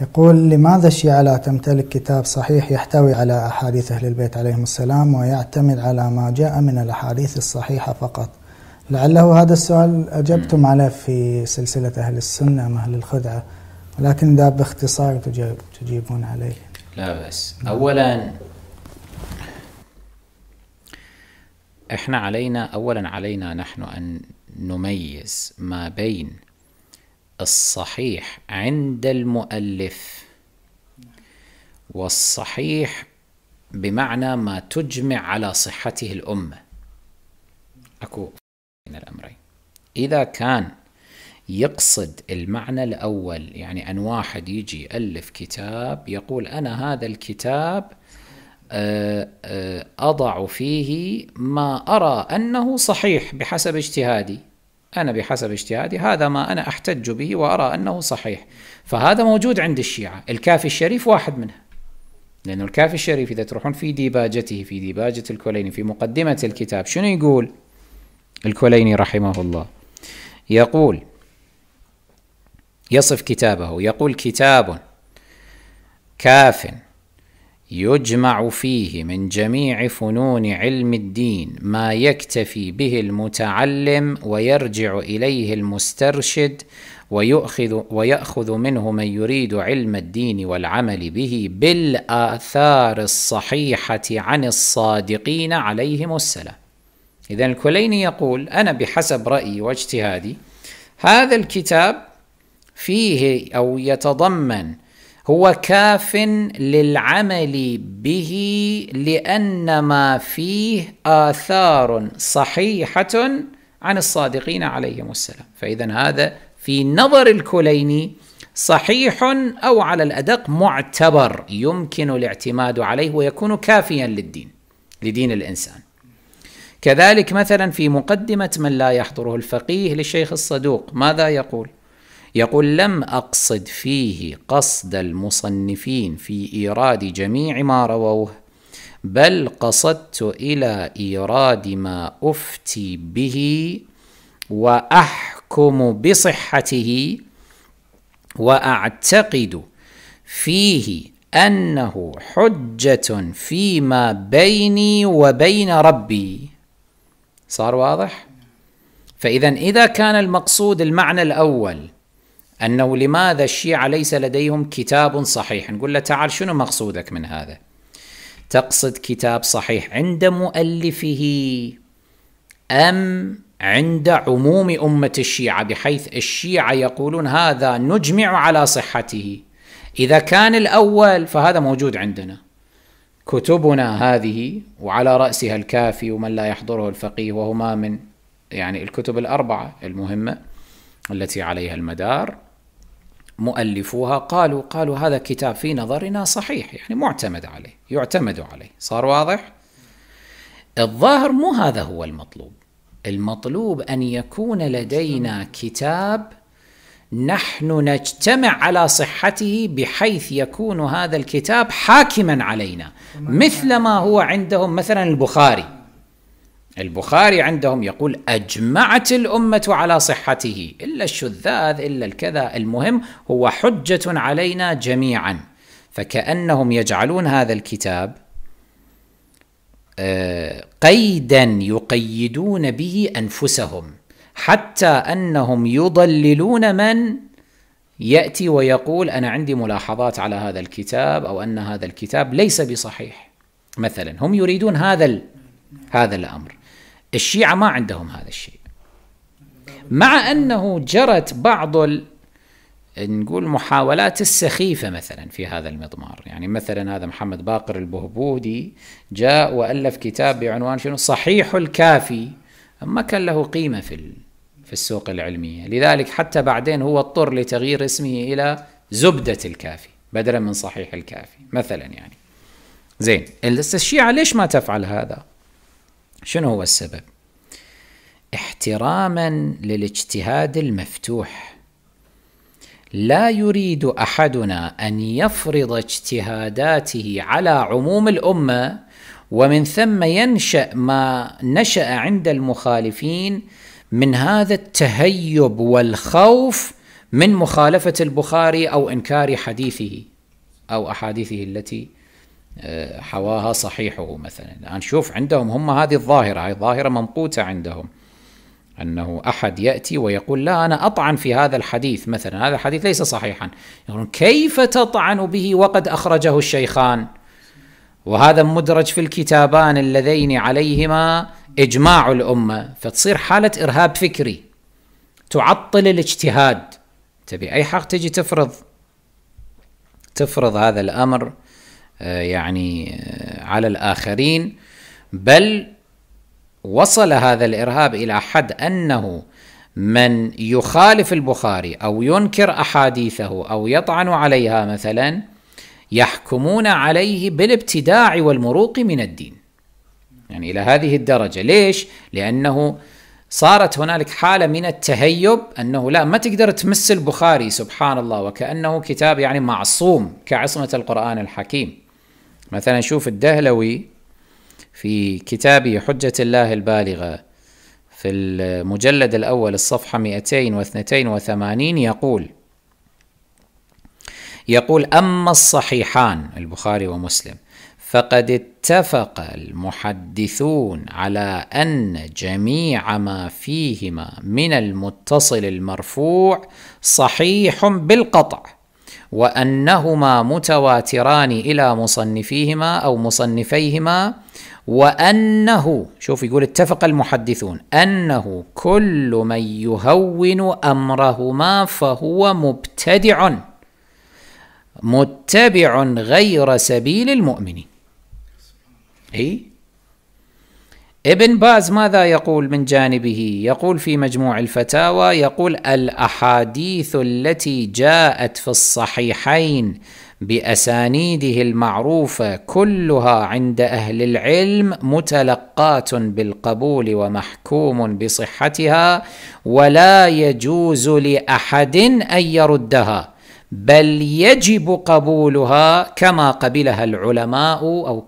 يقول لماذا الشيعة لا تمتلك كتاب صحيح يحتوي على أحاديث أهل البيت عليهم السلام ويعتمد على ما جاء من الأحاديث الصحيحة فقط لعله هذا السؤال أجبتم عليه في سلسلة أهل السنة أم أهل الخدعة ولكن ده باختصار تجيب تجيبون عليه لا بس أولا احنا علينا أولا علينا نحن أن نميز ما بين الصحيح عند المؤلف والصحيح بمعنى ما تجمع على صحته الأمة أكو من الأمرين إذا كان يقصد المعنى الأول يعني أن واحد يجي يألف كتاب يقول أنا هذا الكتاب آه، آه، أضع فيه ما أرى أنه صحيح بحسب اجتهادي أنا بحسب اجتهادي هذا ما أنا أحتج به وأرى أنه صحيح فهذا موجود عند الشيعة الكافي الشريف واحد منه لأنه الكافي الشريف إذا تروحون في ديباجته في ديباجة الكوليني في مقدمة الكتاب شنو يقول الكوليني رحمه الله يقول يصف كتابه يقول كتاب كاف يجمع فيه من جميع فنون علم الدين ما يكتفي به المتعلم ويرجع اليه المسترشد ويؤخذ ويأخذ منه من يريد علم الدين والعمل به بالآثار الصحيحة عن الصادقين عليهم السلام. إذا الكليني يقول: أنا بحسب رأيي واجتهادي هذا الكتاب فيه أو يتضمن هو كاف للعمل به لان ما فيه اثار صحيحه عن الصادقين عليهم السلام فاذا هذا في نظر الكليني صحيح او على الادق معتبر يمكن الاعتماد عليه ويكون كافيا للدين لدين الانسان كذلك مثلا في مقدمه من لا يحضره الفقيه للشيخ الصدوق ماذا يقول يقول لم أقصد فيه قصد المصنفين في إيراد جميع ما رووه بل قصدت إلى إيراد ما أفتي به وأحكم بصحته وأعتقد فيه انه حجه فيما بيني وبين ربي صار واضح فاذا اذا كان المقصود المعنى الاول أنه لماذا الشيعة ليس لديهم كتاب صحيح نقول له تعال شنو مقصودك من هذا تقصد كتاب صحيح عند مؤلفه أم عند عموم أمة الشيعة بحيث الشيعة يقولون هذا نجمع على صحته إذا كان الأول فهذا موجود عندنا كتبنا هذه وعلى رأسها الكافي ومن لا يحضره الفقيه وهما من يعني الكتب الأربعة المهمة التي عليها المدار مؤلفوها قالوا قالوا هذا كتاب في نظرنا صحيح يعني معتمد عليه يعتمد عليه صار واضح الظاهر مو هذا هو المطلوب المطلوب ان يكون لدينا كتاب نحن نجتمع على صحته بحيث يكون هذا الكتاب حاكما علينا مثل ما هو عندهم مثلا البخاري البخاري عندهم يقول اجمعت الامه على صحته الا الشذاذ الا الكذا المهم هو حجه علينا جميعا فكانهم يجعلون هذا الكتاب آه، قيدا يقيدون به انفسهم حتى انهم يضللون من ياتي ويقول انا عندي ملاحظات على هذا الكتاب او ان هذا الكتاب ليس بصحيح مثلا هم يريدون هذا هذا الامر الشيعة ما عندهم هذا الشيء مع أنه جرت بعض ال... نقول محاولات السخيفة مثلا في هذا المضمار يعني مثلا هذا محمد باقر البهبودي جاء وألف كتاب بعنوان شنو صحيح الكافي ما كان له قيمة في في السوق العلمية لذلك حتى بعدين هو اضطر لتغيير اسمه إلى زبدة الكافي بدلا من صحيح الكافي مثلا يعني زين الشيعة ليش ما تفعل هذا شنو هو السبب؟ احتراما للاجتهاد المفتوح لا يريد احدنا ان يفرض اجتهاداته على عموم الامه ومن ثم ينشا ما نشا عند المخالفين من هذا التهيب والخوف من مخالفه البخاري او انكار حديثه او احاديثه التي حواها صحيحه مثلا الآن شوف عندهم هم هذه الظاهرة هاي ظاهرة ممقوتة عندهم أنه أحد يأتي ويقول لا أنا أطعن في هذا الحديث مثلا هذا الحديث ليس صحيحا يقولون كيف تطعن به وقد أخرجه الشيخان وهذا مدرج في الكتابان اللذين عليهما إجماع الأمة فتصير حالة إرهاب فكري تعطل الاجتهاد تبي أي حق تجي تفرض تفرض هذا الأمر آه، يعني آه، على الاخرين بل وصل هذا الارهاب الى حد انه من يخالف البخاري او ينكر احاديثه او يطعن عليها مثلا يحكمون عليه بالابتداع والمروق من الدين. يعني الى هذه الدرجه، ليش؟ لانه صارت هنالك حاله من التهيب انه لا ما تقدر تمس البخاري سبحان الله وكانه كتاب يعني معصوم كعصمه القران الحكيم. مثلا شوف الدهلوي في كتابه حجة الله البالغة في المجلد الأول الصفحة 282 يقول يقول أما الصحيحان البخاري ومسلم فقد اتفق المحدثون على أن جميع ما فيهما من المتصل المرفوع صحيح بالقطع وانهما متواتران الى مصنفيهما او مصنفيهما وانه شوف يقول اتفق المحدثون انه كل من يهون امرهما فهو مبتدع متبع غير سبيل المؤمنين اي ابن باز ماذا يقول من جانبه يقول في مجموع الفتاوى يقول الاحاديث التي جاءت في الصحيحين باسانيده المعروفه كلها عند اهل العلم متلقات بالقبول ومحكوم بصحتها ولا يجوز لاحد ان يردها بل يجب قبولها كما قبلها العلماء او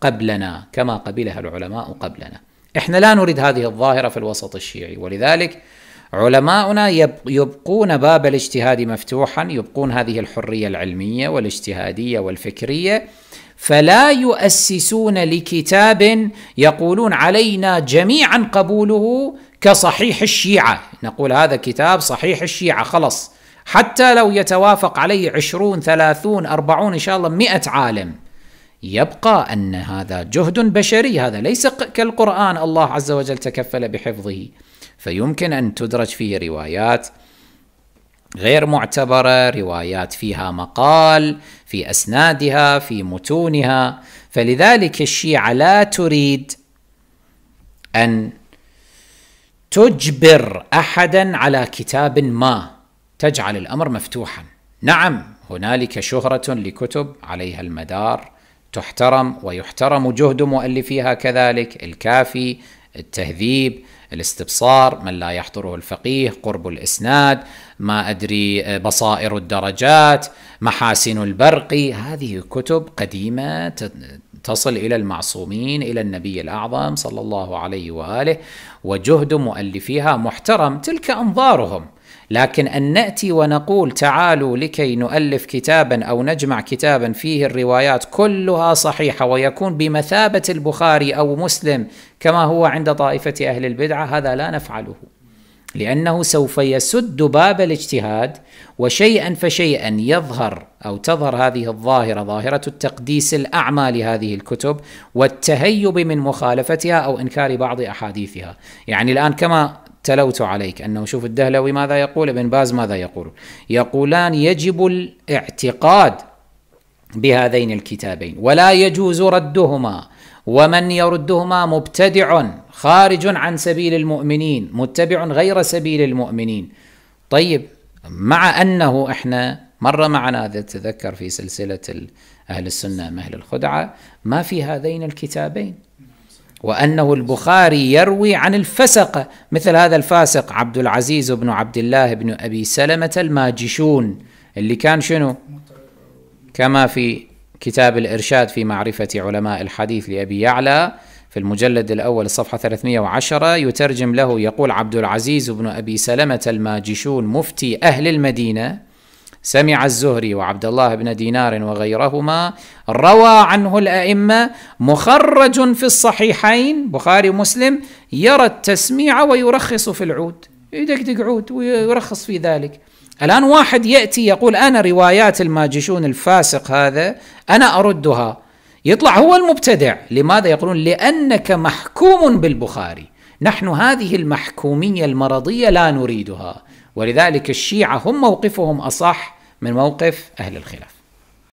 قبلنا كما قبلها العلماء قبلنا احنا لا نريد هذه الظاهره في الوسط الشيعي ولذلك علماؤنا يبقون باب الاجتهاد مفتوحا يبقون هذه الحريه العلميه والاجتهاديه والفكريه فلا يؤسسون لكتاب يقولون علينا جميعا قبوله كصحيح الشيعه نقول هذا كتاب صحيح الشيعه خلص حتى لو يتوافق عليه عشرون ثلاثون أربعون إن شاء الله مئة عالم يبقى أن هذا جهد بشري هذا ليس كالقرآن الله عز وجل تكفل بحفظه فيمكن أن تدرج فيه روايات غير معتبرة روايات فيها مقال في أسنادها في متونها فلذلك الشيعة لا تريد أن تجبر أحدا على كتاب ما تجعل الأمر مفتوحا نعم هنالك شهرة لكتب عليها المدار تحترم ويحترم جهد مؤلفيها كذلك الكافي التهذيب الاستبصار من لا يحضره الفقيه قرب الاسناد ما ادري آه، بصائر الدرجات محاسن البرقي هذه كتب قديمه تصل الى المعصومين الى النبي الاعظم صلى الله عليه واله وجهد مؤلفيها محترم تلك انظارهم لكن ان ناتي ونقول تعالوا لكي نؤلف كتابا او نجمع كتابا فيه الروايات كلها صحيحه ويكون بمثابه البخاري او مسلم كما هو عند طائفه اهل البدعه هذا لا نفعله لانه سوف يسد باب الاجتهاد وشيئا فشيئا يظهر او تظهر هذه الظاهره ظاهره التقديس الاعمى لهذه الكتب والتهيب من مخالفتها او انكار بعض احاديثها يعني الان كما تلوت عليك أنه شوف الدهلوي ماذا يقول ابن باز ماذا يقول يقولان يجب الاعتقاد بهذين الكتابين ولا يجوز ردهما ومن يردهما مبتدع خارج عن سبيل المؤمنين متبع غير سبيل المؤمنين طيب مع أنه إحنا مرة معنا تذكر في سلسلة أهل السنة أهل الخدعة ما في هذين الكتابين وأنه البخاري يروي عن الفسقة مثل هذا الفاسق عبد العزيز بن عبد الله بن أبي سلمة الماجشون اللي كان شنو كما في كتاب الإرشاد في معرفة علماء الحديث لأبي يعلى في المجلد الأول صفحة 310 يترجم له يقول عبد العزيز بن أبي سلمة الماجشون مفتي أهل المدينة سمع الزهري وعبد الله بن دينار وغيرهما روى عنه الائمه مخرج في الصحيحين بخاري ومسلم يرى التسميع ويرخص في العود يدقدق عود ويرخص في ذلك الان واحد ياتي يقول انا روايات الماجشون الفاسق هذا انا اردها يطلع هو المبتدع لماذا يقولون لانك محكوم بالبخاري نحن هذه المحكوميه المرضيه لا نريدها ولذلك الشيعة هم موقفهم أصح من موقف أهل الخلاف